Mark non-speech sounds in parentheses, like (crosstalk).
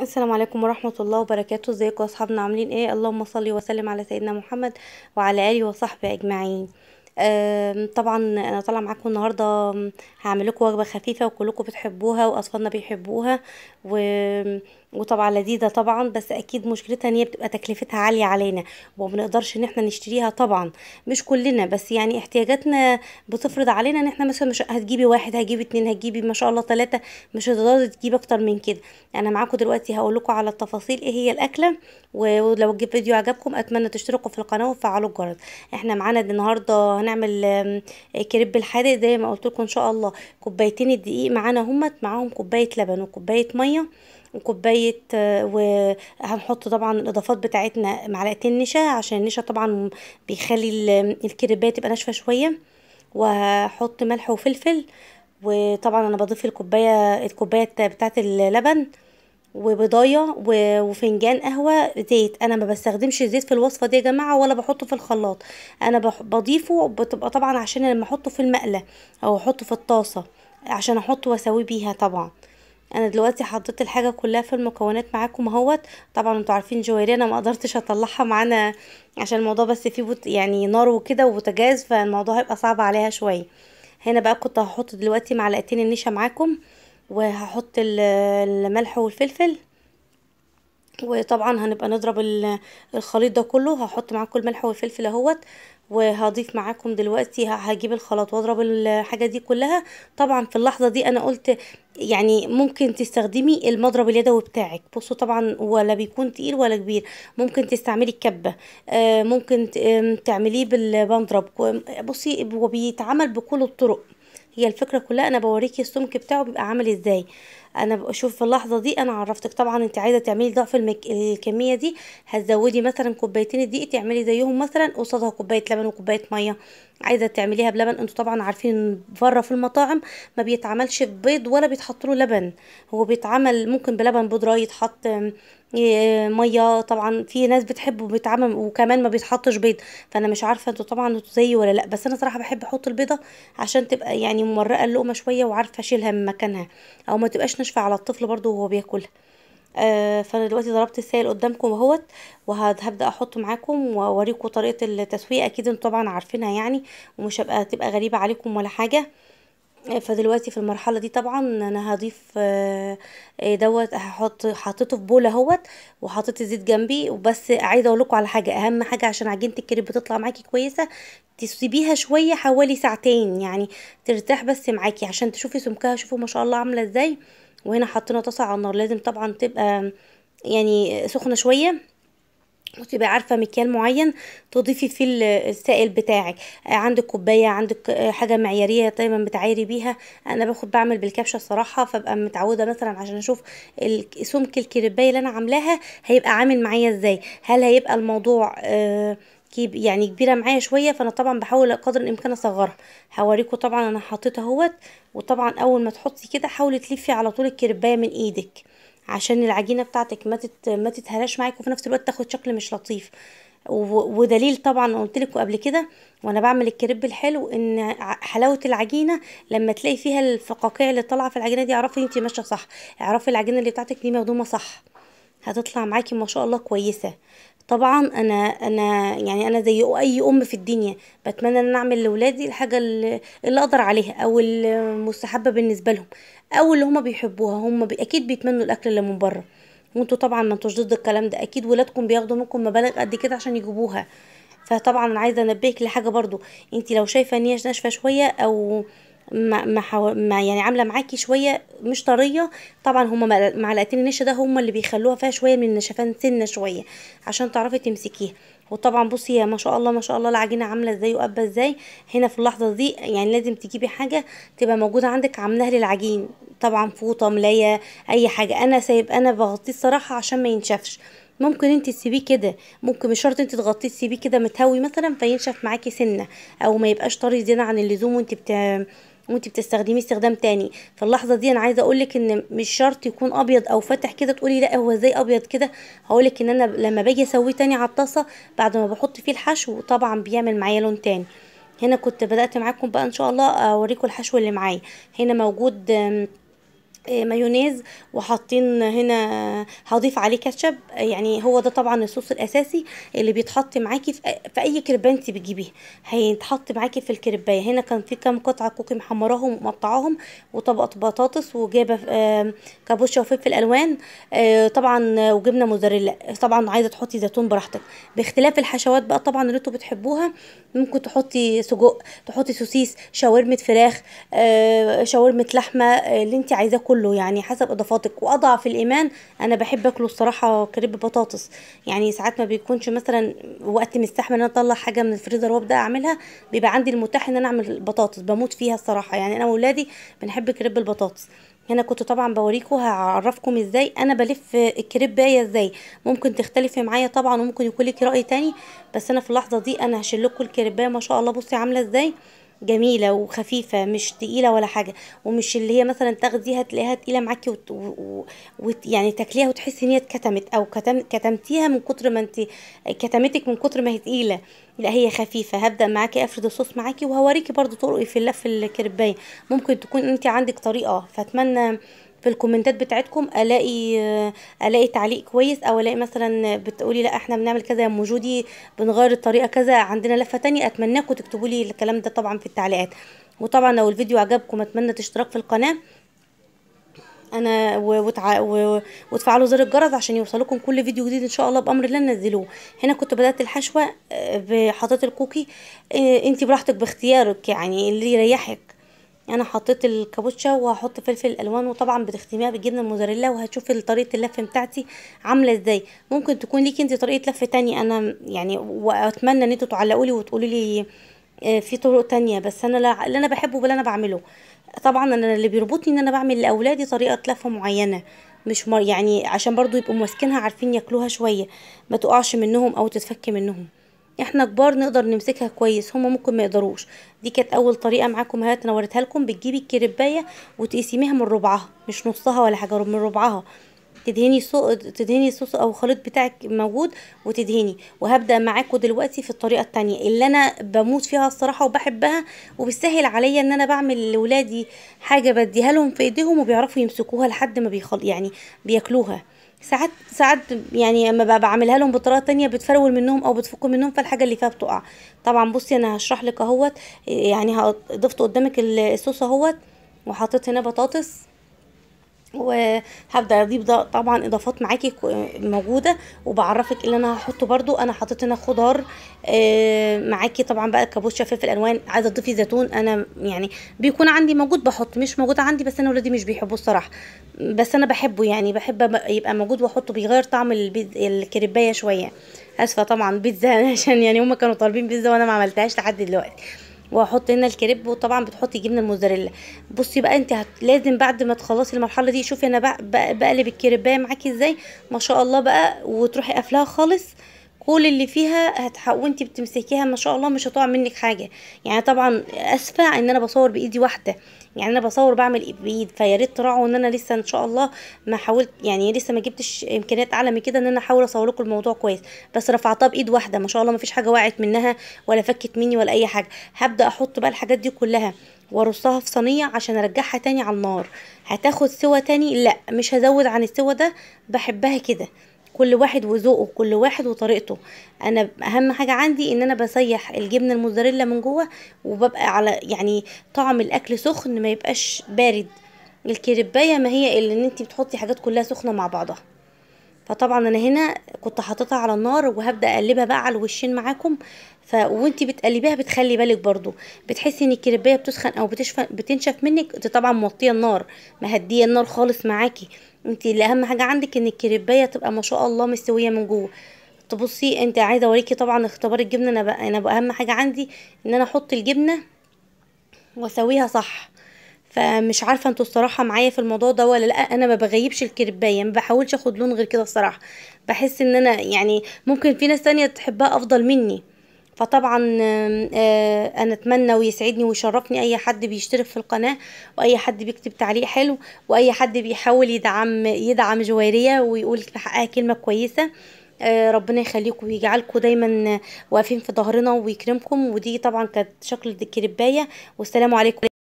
السلام عليكم ورحمة الله وبركاته ازيكم اصحابنا عاملين ايه اللهم صل وسلم على سيدنا محمد وعلى آله وصحبه اجمعين طبعا انا طالعه معاكم النهارده هعمل لكم وجبه خفيفه وكلكم بتحبوها واطفالنا بيحبوها وطبعا لذيذة طبعا بس اكيد مشكلتها ان هي بتبقى تكلفتها عالية علينا ومنقدرش ان احنا نشتريها طبعا مش كلنا بس يعني احتياجاتنا بتفرض علينا ان احنا مثلا مش هتجيبي واحد هتجيبي اتنين هتجيبي ما شاء الله تلاتة مش هتقدري تجيبي اكتر من كده انا معاكم دلوقتي هقول لكم على التفاصيل ايه هي الاكلة ولو الجيب فيديو عجبكم اتمنى تشتركوا في القناة وتفعلوا الجرس احنا معانا النهاردة هنعمل كريب الحادق زي ما قلت لكم ان شاء الله كوبايتين الدقيق معانا همت معاهم كوباية لبن وكوباية مية وكوبايه آه، وهنحط طبعا الاضافات بتاعتنا معلقتين نشا عشان النشا طبعا بيخلي الكريبات تبقى ناشفه شويه وهحط ملح وفلفل وطبعا انا بضيف الكوبايه الكوبايه بتاعه اللبن وبضايه وفنجان قهوه زيت انا ما بستخدمش الزيت في الوصفه دي يا جماعه ولا بحطه في الخلاط انا بضيفه بتبقى طبعا عشان لما احطه في المقله او احطه في الطاسه عشان احطه واسويه بيها طبعا انا دلوقتي حطيت الحاجه كلها في المكونات معاكم اهوت طبعا انتوا عارفين جواري انا ما قدرتش اطلعها معانا عشان الموضوع بس فيه بوت يعني نار وكده وبوتاجاز فالموضوع هيبقى صعب عليها شويه هنا بقى كنت هحط دلوقتي معلقتين النشا معاكم وهحط الملح والفلفل وطبعا هنبقى نضرب الخليط ده كله هحط معاكم الملح والفلفل اهوت وهضيف معاكم دلوقتي هجيب الخلاط واضرب الحاجه دي كلها طبعا في اللحظه دي انا قلت يعني ممكن تستخدمي المضرب اليدوي بتاعك بصوا طبعا ولا بيكون تقيل ولا كبير ممكن تستعملي الكبه آه، ممكن تعمليه بالمضرب بصي هو بيتعمل بكل الطرق هي الفكره كلها انا بوريكي السمك بتاعه بيبقى عامل ازاي انا بشوف في اللحظه دي انا عرفتك طبعا انت عايزه تعملي ضعف المك... الكميه دي هتزودي مثلا كوبايتين الدقيق تعملي زيهم مثلا قصادها كوبايه لبن وكوبايه ميه عايزه تعمليها بلبن انتوا طبعا عارفين بره في المطاعم ما بيتعملش بيض ولا بيتحط له لبن هو بيتعمل ممكن بلبن بودره يتحط ميه طبعا في ناس بتحبه بيتعمل وكمان ما بيتحطش بيض فانا مش عارفه انتوا طبعا انتوا زيي ولا لا بس انا صراحه بحب احط البيضه عشان تبقى يعني ممرقه اللقمه شويه وعارفه اشيلها من مكانها او ما تبقاش بتشفى على الطفل برضو وهو بياكلها آه فانا دلوقتي ضربت السائل قدامكم اهوت وهبدا احطه معاكم واوريكم طريقه التسويه اكيد انتوا طبعا عارفينها يعني ومش هبقى تبقى غريبه عليكم ولا حاجه آه، فدلوقتي في المرحلة دي طبعا انا هضيف آه، دوت هحط حطيته في بولة اهوت وحطيت الزيت جنبي وبس عايزة اقول لكم على حاجة اهم حاجة عشان عجينة الكريب بتطلع معاكي كويسة تسيبيها شوية حوالي ساعتين يعني ترتاح بس معاكي عشان تشوفي سمكها شوفوا ما شاء الله عاملة ازاي وهنا حطينا طاسه على النار لازم طبعا تبقى يعني سخنه شويه وتبقى عارفه مكيال معين تضيفي فيه السائل بتاعك عندك كوبايه عندك حاجه معياريه دايما بتعايري بيها انا باخد بعمل بالكبشه الصراحه فبقى متعوده مثلا عشان اشوف سمك الكريبايه اللي انا عاملاها هيبقى عامل معايا ازاي هل هيبقى الموضوع آه يعني كبيره معايا شويه فانا طبعا بحاول قدر الامكان اصغرها هوريكم طبعا انا حطيت اهوت وطبعا اول ما تحطي كده حاولي تلفي على طول الكربايه من ايدك عشان العجينه بتاعتك ما تت... ما تتهلاش معاك وفي نفس الوقت تاخد شكل مش لطيف و... ودليل طبعا قلت لكم قبل كده وانا بعمل الكريب الحلو ان حلاوه العجينه لما تلاقي فيها الفقاقيع اللي طالعه في العجينه دي اعرفي انت ماشيه صح اعرفي العجينه اللي بتاعتك دي مخدومه صح هتطلع معاكي ما شاء الله كويسه طبعا انا انا يعني انا زي اي ام في الدنيا بتمنى ان انا اعمل لاولادي الحاجه اللي, اقدر عليها او المستحبه بالنسبه لهم او اللي هما بيحبوها هما بي اكيد بيتمنوا الاكل اللي من بره وانتوا طبعا ما انتوش ضد الكلام ده اكيد ولادكم بياخدوا منكم مبالغ قد كده عشان يجيبوها فطبعا انا عايزه انبهك لحاجه برضو انت لو شايفه ان هي ناشفه شويه او ما ما, حو... ما يعني عامله معاكي شويه مش طريه طبعا هما معلقتين النشا ده هما اللي بيخلوها فيها شويه من النشفان سنه شويه عشان تعرفي تمسكيها وطبعا بصي ما شاء الله ما شاء الله العجينه عامله ازاي وقبه ازاي هنا في اللحظه دي يعني لازم تجيبي حاجه تبقى موجوده عندك عاملاها للعجين طبعا فوطه ملايه اي حاجه انا سايب انا بغطيه الصراحه عشان ما ينشفش ممكن انت تسيبيه كده ممكن مش شرط انت تغطيه تسيبيه كده متهوي مثلا فينشف معاكي سنه او ما يبقاش طري زياده عن اللزوم وانت بت وانت بتستخدميه استخدام تاني اللحظه دي انا عايزه اقولك ان مش شرط يكون ابيض او فاتح كده تقولي لا هو ازاي ابيض كده هقولك ان انا لما باجي اسويه تاني على الطاسه بعد ما بحط فيه الحشو طبعا بيعمل معايا لون تاني هنا كنت بدات معاكم بقى ان شاء الله اوريكم الحشو اللي معايا هنا موجود مايونيز وحاطين هنا هضيف عليه كاتشب يعني هو ده طبعا الصوص الاساسي اللي بيتحط معاكي في اي كريبايه انت بتجيبيها هيتحط معاكي في الكريبايه هنا كان في كام قطعه كوكي محمراهم ومقطعاهم وطبقه بطاطس وجايبه كابوشه وفلفل الوان آه، طبعا وجبنه موزاريلا طبعا عايزه تحطي زيتون براحتك باختلاف الحشوات بقى طبعا اللي انتوا بتحبوها ممكن تحطي سجق تحطي سوسيس شاورمه فراخ آه، شاورمه لحمه آه، اللي انت عايزاه كله كله يعني حسب اضافاتك واضعف الايمان انا بحب اكله الصراحه كريب بطاطس يعني ساعات ما بيكونش مثلا وقت مستحمل ان انا اطلع حاجه من الفريزر وابدا اعملها بيبقى عندي المتاح ان انا اعمل بطاطس بموت فيها الصراحه يعني انا واولادي بنحب كريب البطاطس هنا كنت طبعا بوريكم هعرفكم ازاي انا بلف الكريبايه ازاي ممكن تختلفي معايا طبعا وممكن يكون لك راي تاني بس انا في اللحظه دي انا هشيل لكم الكريبايه ما شاء الله بصي عامله ازاي جميلة وخفيفة مش تقيلة ولا حاجة ومش اللي هي مثلا تاخديها تلاقيها تقيلة معاكي وت... و... و... يعني تاكليها وتحسي ان هي اتكتمت او كتم... كتمتيها من كتر ما انت كتمتك من كتر ما هي تقيلة لا هي خفيفة هبدأ معاكي افرد الصوص معاكي وهوريكي برضو طرقي في اللف الكرباية ممكن تكون انت عندك طريقة فاتمنى في الكومنتات بتاعتكم الاقي الاقي تعليق كويس او الاقي مثلا بتقولي لا احنا بنعمل كذا يا موجودي بنغير الطريقه كذا عندنا لفه تانية اتمناكم تكتبوا لي الكلام ده طبعا في التعليقات وطبعا لو الفيديو عجبكم اتمنى الاشتراك في القناه انا وتع... و... وتفعلوا زر الجرس عشان يوصلكم كل فيديو جديد ان شاء الله بامر الله ننزلوه هنا كنت بدات الحشوه آه، بحطيت الكوكي آه، انت براحتك باختيارك يعني اللي يريحك يعني انا حطيت الكابوتشا وهحط فلفل الوان وطبعا بتختميها بالجبنه الموزاريلا وهتشوفي طريقه اللف بتاعتي عامله ازاي ممكن تكون ليكي انت طريقه لف تانية انا يعني واتمنى ان انتوا تعلقوا لي وتقولوا لي آه، في طرق تانية بس انا اللي انا بحبه واللي انا بعمله طبعا انا اللي بيربطني ان انا بعمل لاولادي طريقه لفه معينه مش يعني عشان برضو يبقوا ماسكينها عارفين ياكلوها شويه ما تقعش منهم او تتفك منهم احنا كبار نقدر نمسكها كويس هما ممكن ما يقدروش دي كانت اول طريقه معاكم اهي نورتها لكم بتجيبي الكربايه وتقسميها من ربعها مش نصها ولا حاجه من ربعها تدهني صو... تدهني الصوص او الخليط بتاعك موجود وتدهني وهبدا معاكم دلوقتي في الطريقه التانية اللي انا بموت فيها الصراحه وبحبها وبتسهل عليا ان انا بعمل لولادي حاجه بديها لهم في ايديهم وبيعرفوا يمسكوها لحد ما بيخل يعني بياكلوها ساعات ساعات يعني اما بعملها لهم بطريقه تانية بتفرول منهم او بتفك منهم فالحاجه اللي فيها بتقع طبعا بصي انا هشرح لك اهوت يعني ضفت قدامك الصوص اهوت وحطيت هنا بطاطس وهبدا اضيف طبعا اضافات معاكي موجوده وبعرفك اللي انا هحطه برضو انا حطيت هنا خضار آه، معاكي طبعا بقى كابوتشا شفاف الالوان عايزه تضيفي زيتون انا يعني بيكون عندي موجود بحط مش موجود عندي بس انا ولادي مش بيحبوه الصراحه بس انا بحبه يعني بحب يبقى موجود واحطه بيغير طعم الكريبايه شويه اسفه طبعا بيتزا (laughs) عشان يعني هما كانوا طالبين بيتزا وانا ما عملتهاش لحد دلوقتي واحط هنا الكريب وطبعا بتحطي جبنه الموزاريلا بصي بقى انت هت... لازم بعد ما تخلصي المرحله دي شوفي انا بقلب بقى... بقلب الكريبايه معاكي ازاي ما شاء الله بقى وتروحي قافلاها خالص الكحول اللي فيها هتح... وانت بتمسكيها ما شاء الله مش هتقع منك حاجه يعني طبعا اسفه ان انا بصور بايدي واحده يعني انا بصور بعمل بايد فيا ريت تراعوا ان انا لسه ان شاء الله ما حاولت يعني لسه ما جبتش امكانيات اعلى من كده ان انا احاول اصور لكم الموضوع كويس بس رفعتها بايد واحده ما شاء الله ما فيش حاجه وقعت منها ولا فكت مني ولا اي حاجه هبدا احط بقى الحاجات دي كلها وارصها في صينيه عشان ارجعها تاني على النار هتاخد سوا تاني لا مش هزود عن السوا ده بحبها كده كل واحد وذوقه كل واحد وطريقته انا اهم حاجه عندي ان انا بسيح الجبنه الموزاريلا من جوه وببقى على يعني طعم الاكل سخن ما يبقاش بارد الكريبايه ما هي الا ان انت بتحطي حاجات كلها سخنه مع بعضها فطبعا انا هنا كنت حاططها على النار وهبدا اقلبها بقى على الوشين معاكم ف وانت بتقلبيها بتخلي بالك برضو بتحسي ان الكريبايه بتسخن او بتشف... بتنشف منك انت طبعا موطيه النار مهديه النار خالص معاكي انت اللي اهم حاجه عندك ان الكريبايه تبقى ما شاء الله مستويه من جوه تبصي انت عايزه اوريكي طبعا اختبار الجبنه انا بقى انا بقى اهم حاجه عندي ان انا احط الجبنه واسويها صح فمش عارفه انتوا الصراحه معايا في الموضوع ده ولا لا انا ما بغيبش الكريبايه ما بحاولش اخد لون غير كده الصراحه بحس ان انا يعني ممكن في ناس تانية تحبها افضل مني فطبعا آه، انا اتمنى ويسعدني ويشرفني اي حد بيشترك في القناه واي حد بيكتب تعليق حلو واي حد بيحاول يدعم يدعم جواريه ويقول في حقها كلمه كويسه آه، ربنا يخليكم ويجعلكم دايما واقفين في ظهرنا ويكرمكم ودي طبعا كانت شكل الكربايه والسلام عليكم